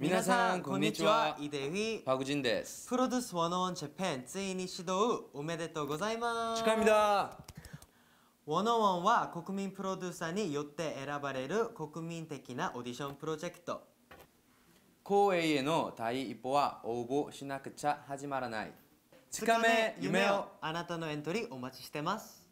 皆さん、こんにちは。イディ、パグジンです。プロデュース101ジャパン、ついに始動おめでとうございます。近いだ。101は国民プロデューサーによって選ばれる国民的なオーディションプロジェクト。光栄への第一歩は応募しなくちゃ始まらない。つかめ、夢を。あなたのエントリーお待ちしてます。